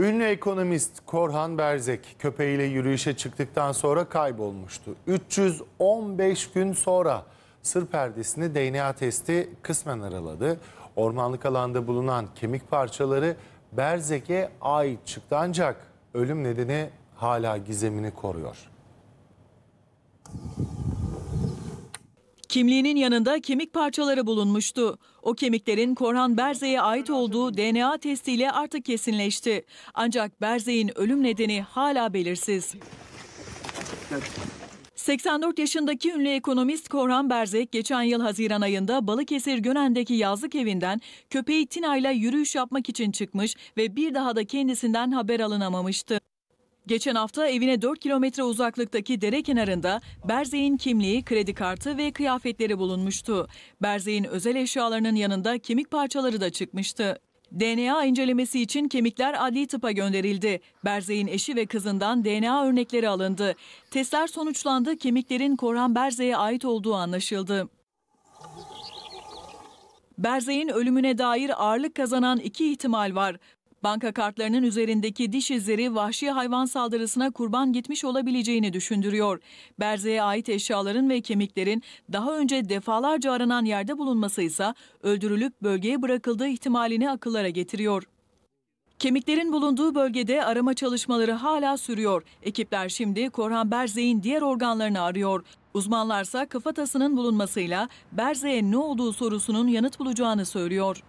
Ünlü ekonomist Korhan Berzek köpeğiyle yürüyüşe çıktıktan sonra kaybolmuştu. 315 gün sonra sır perdesini DNA testi kısmen araladı. Ormanlık alanda bulunan kemik parçaları Berzek'e ait çıktı ancak ölüm nedeni hala gizemini koruyor. Kimliğinin yanında kemik parçaları bulunmuştu. O kemiklerin Korhan Berze'ye ait olduğu DNA testiyle artık kesinleşti. Ancak Berze'in ölüm nedeni hala belirsiz. 84 yaşındaki ünlü ekonomist Korhan Berzek geçen yıl Haziran ayında Balıkesir Gönen'deki yazlık evinden köpeği Tina ile yürüyüş yapmak için çıkmış ve bir daha da kendisinden haber alınamamıştı. Geçen hafta evine 4 kilometre uzaklıktaki dere kenarında Berzey'in kimliği, kredi kartı ve kıyafetleri bulunmuştu. Berzey'in özel eşyalarının yanında kemik parçaları da çıkmıştı. DNA incelemesi için kemikler adli tıpa gönderildi. Berzey'in eşi ve kızından DNA örnekleri alındı. Testler sonuçlandı, kemiklerin Korhan Berzey'e ait olduğu anlaşıldı. Berzey'in ölümüne dair ağırlık kazanan iki ihtimal var. Banka kartlarının üzerindeki diş izleri vahşi hayvan saldırısına kurban gitmiş olabileceğini düşündürüyor. Berze'ye ait eşyaların ve kemiklerin daha önce defalarca aranan yerde bulunması ise öldürülüp bölgeye bırakıldığı ihtimalini akıllara getiriyor. Kemiklerin bulunduğu bölgede arama çalışmaları hala sürüyor. Ekipler şimdi Korhan Berze'in diğer organlarını arıyor. Uzmanlarsa kafatasının bulunmasıyla Berzey'e ne olduğu sorusunun yanıt bulacağını söylüyor.